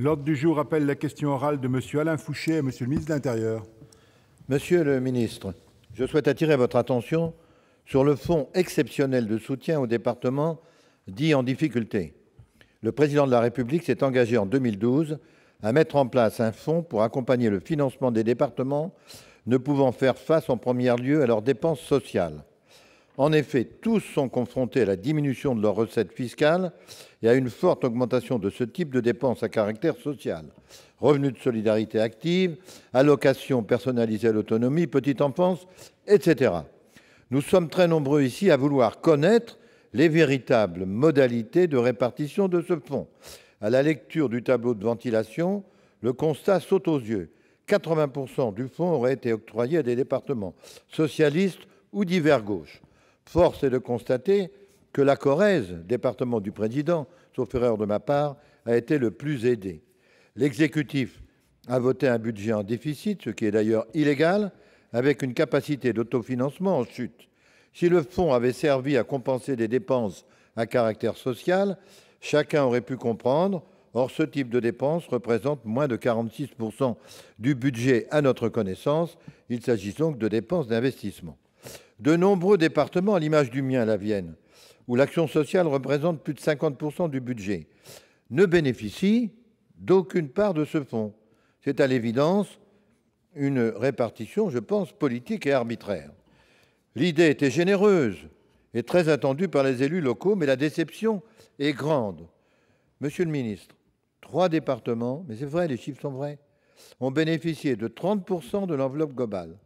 L'ordre du jour appelle la question orale de M. Alain Fouché à M. le ministre de l'Intérieur. Monsieur le ministre, je souhaite attirer votre attention sur le fonds exceptionnel de soutien aux départements dits en difficulté. Le président de la République s'est engagé en 2012 à mettre en place un fonds pour accompagner le financement des départements ne pouvant faire face en premier lieu à leurs dépenses sociales. En effet, tous sont confrontés à la diminution de leurs recettes fiscales et à une forte augmentation de ce type de dépenses à caractère social Revenus de solidarité active, allocation personnalisée à l'autonomie, petite enfance, etc. Nous sommes très nombreux ici à vouloir connaître les véritables modalités de répartition de ce fonds. À la lecture du tableau de ventilation, le constat saute aux yeux 80 du fonds aurait été octroyé à des départements socialistes ou divers gauches. Force est de constater que la Corrèze, département du président, sauf erreur de ma part, a été le plus aidé. L'exécutif a voté un budget en déficit, ce qui est d'ailleurs illégal, avec une capacité d'autofinancement en chute. Si le fonds avait servi à compenser des dépenses à caractère social, chacun aurait pu comprendre. Or, ce type de dépenses représente moins de 46% du budget à notre connaissance. Il s'agit donc de dépenses d'investissement. De nombreux départements, à l'image du mien, la Vienne, où l'action sociale représente plus de 50% du budget, ne bénéficient d'aucune part de ce fonds. C'est à l'évidence une répartition, je pense, politique et arbitraire. L'idée était généreuse et très attendue par les élus locaux, mais la déception est grande. Monsieur le ministre, trois départements, mais c'est vrai, les chiffres sont vrais, ont bénéficié de 30% de l'enveloppe globale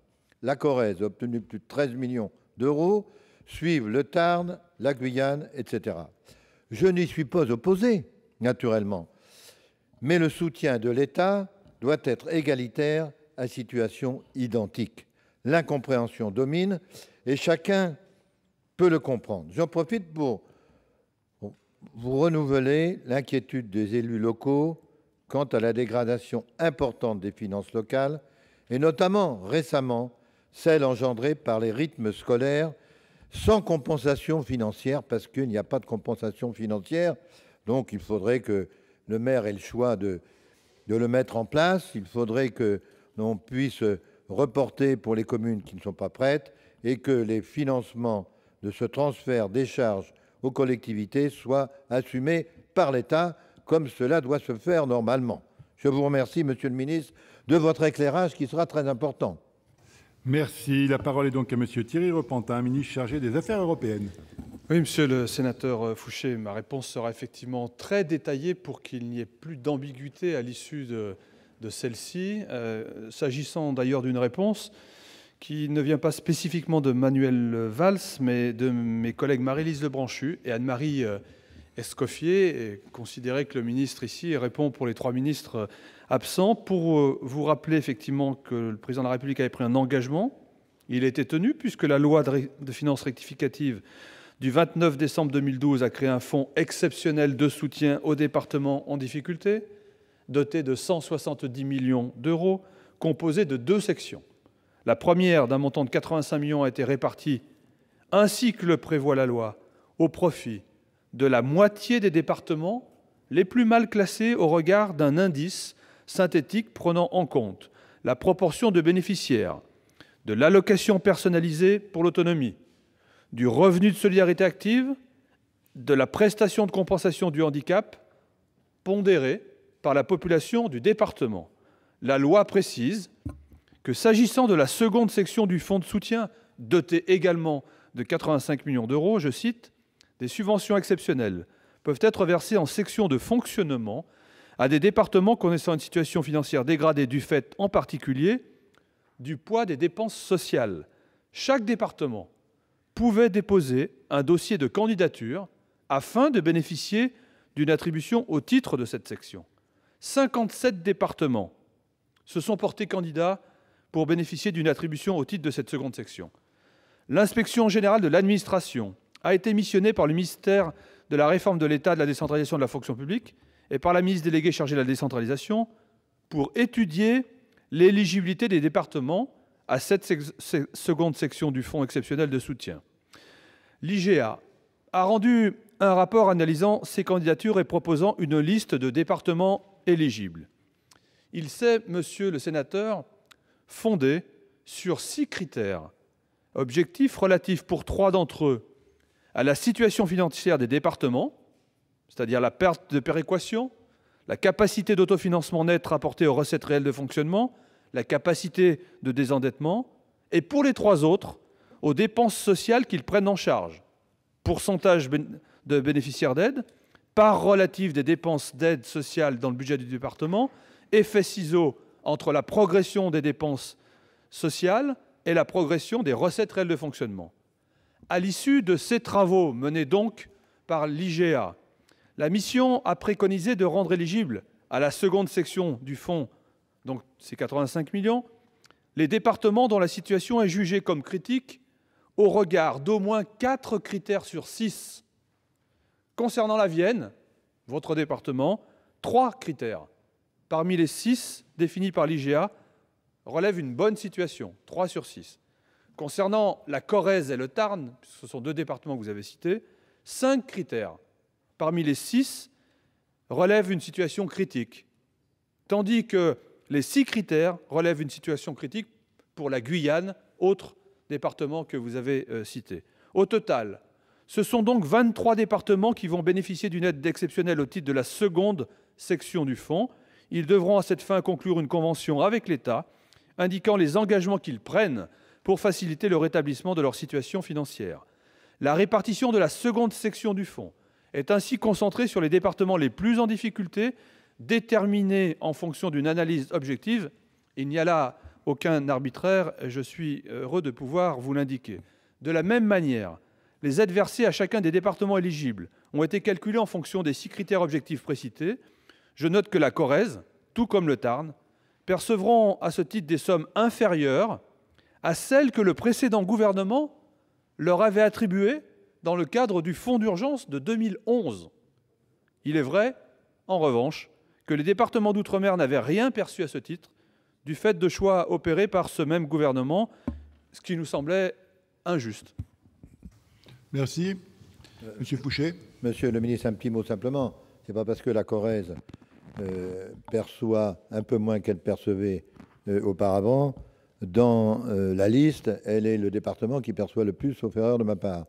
la Corrèze, a obtenu plus de 13 millions d'euros, suivent le Tarn, la Guyane, etc. Je n'y suis pas opposé, naturellement, mais le soutien de l'État doit être égalitaire à situation identique. L'incompréhension domine et chacun peut le comprendre. J'en profite pour vous renouveler l'inquiétude des élus locaux quant à la dégradation importante des finances locales et notamment récemment celle engendrée par les rythmes scolaires sans compensation financière, parce qu'il n'y a pas de compensation financière. Donc il faudrait que le maire ait le choix de, le mettre en place. Il faudrait que l'on puisse reporter pour les communes qui ne sont pas prêtes et que les financements de ce transfert des charges aux collectivités soient assumés par l'État, comme cela doit se faire normalement. Je vous remercie, Monsieur le ministre, de votre éclairage qui sera très important. Merci. La parole est donc à Monsieur Thierry Repentin, ministre chargé des Affaires européennes. Oui, monsieur le sénateur euh, Fouché, ma réponse sera effectivement très détaillée pour qu'il n'y ait plus d'ambiguïté à l'issue de, celle-ci. Euh, s'agissant d'ailleurs d'une réponse qui ne vient pas spécifiquement de Manuel Valls, mais de mes collègues Marie-Lise Lebranchu et Anne-Marie euh, Escoffier, et considérer que le ministre ici répond pour les trois ministres absent pour euh, vous rappeler effectivement que le président de la République avait pris un engagement, il était tenu puisque la loi de, finances rectificatives du 29 décembre 2012 a créé un fonds exceptionnel de soutien aux départements en difficulté, doté de 170 millions d'euros, composé de deux sections. La première, d'un montant de 85 millions, a été répartie, ainsi que le prévoit la loi, au profit de la moitié des départements les plus mal classés au regard d'un indice synthétique prenant en compte la proportion de bénéficiaires de l'allocation personnalisée pour l'autonomie, du revenu de solidarité active, de la prestation de compensation du handicap, pondérée par la population du département. La loi précise que s'agissant de la seconde section du fonds de soutien, doté également de 85 millions d'euros, je cite, des subventions exceptionnelles peuvent être versées en section de fonctionnement à des départements connaissant une situation financière dégradée du fait, en particulier, du poids des dépenses sociales. Chaque département pouvait déposer un dossier de candidature afin de bénéficier d'une attribution au titre de cette section. 57 départements se sont portés candidats pour bénéficier d'une attribution au titre de cette seconde section. L'inspection générale de l'administration a été missionnée par le ministère de la réforme de l'État, de la décentralisation de la fonction publique et par la ministre déléguée chargée de la décentralisation pour étudier l'éligibilité des départements à cette seconde section du Fonds exceptionnel de soutien. L'IGA a rendu un rapport analysant ces candidatures et proposant une liste de départements éligibles. Il s'est, monsieur le sénateur, fondé sur six critères objectifs relatifs pour trois d'entre eux à la situation financière des départements, c'est-à-dire la perte de péréquation, la capacité d'autofinancement net rapportée aux recettes réelles de fonctionnement, la capacité de désendettement, et pour les trois autres, aux dépenses sociales qu'ils prennent en charge. Pourcentage de bénéficiaires d'aide, part relative des dépenses d'aide sociale dans le budget du département, effet ciseau entre la progression des dépenses sociales et la progression des recettes réelles de fonctionnement. À l'issue de ces travaux menés donc par l'IGA, la mission a préconisé de rendre éligibles à la seconde section du fonds, donc ces 85 millions, les départements dont la situation est jugée comme critique au regard d'au moins 4 critères sur 6. Concernant la Vienne, votre département, 3 critères parmi les 6 définis par l'IGA relèvent une bonne situation, 3 sur 6. Concernant la Corrèze et le Tarn, ce sont deux départements que vous avez cités, 5 critères parmi les six relèvent une situation critique, tandis que les six critères relèvent une situation critique pour la Guyane, autre département que vous avez euh, cité. Au total, ce sont donc 23 départements qui vont bénéficier d'une aide exceptionnelle au titre de la seconde section du fonds. Ils devront à cette fin conclure une convention avec l'État indiquant les engagements qu'ils prennent pour faciliter le rétablissement de leur situation financière. La répartition de la seconde section du fonds est ainsi concentré sur les départements les plus en difficulté, déterminé en fonction d'une analyse objective. Il n'y a là aucun arbitraire, je suis heureux de pouvoir vous l'indiquer. De la même manière, les aides versées à chacun des départements éligibles ont été calculées en fonction des six critères objectifs précités. Je note que la Corrèze, tout comme le Tarn, percevront à ce titre des sommes inférieures à celles que le précédent gouvernement leur avait attribuées dans le cadre du fonds d'urgence de 2011. Il est vrai, en revanche, que les départements d'outre-mer n'avaient rien perçu à ce titre du fait de choix opérés par ce même gouvernement, ce qui nous semblait injuste. Merci. Monsieur Fouché. Monsieur le ministre, un petit mot simplement. Ce n'est pas parce que la Corrèze euh, perçoit un peu moins qu'elle percevait euh, auparavant. Dans euh, la liste, elle est le département qui perçoit le plus, sauf erreur de ma part.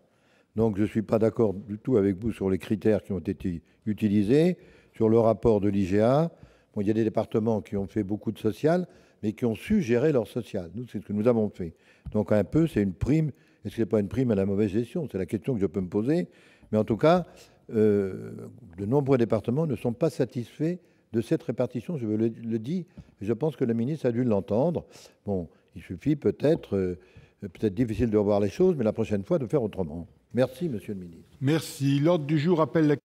Donc je ne suis pas d'accord du tout avec vous sur les critères qui ont été utilisés, sur le rapport de l'IGA. Bon, il y a des départements qui ont fait beaucoup de social, mais qui ont su gérer leur social. Nous, c'est ce que nous avons fait. Donc un peu, c'est une prime. Est-ce que ce n'est pas une prime à la mauvaise gestion C'est la question que je peux me poser. Mais en tout cas, euh, de nombreux départements ne sont pas satisfaits de cette répartition, je le, le dis. Je pense que le ministre a dû l'entendre. Bon, il suffit peut-être, euh, peut-être difficile de revoir les choses, mais la prochaine fois de faire autrement. Merci, Monsieur le Ministre. Merci. L'ordre du jour appelle la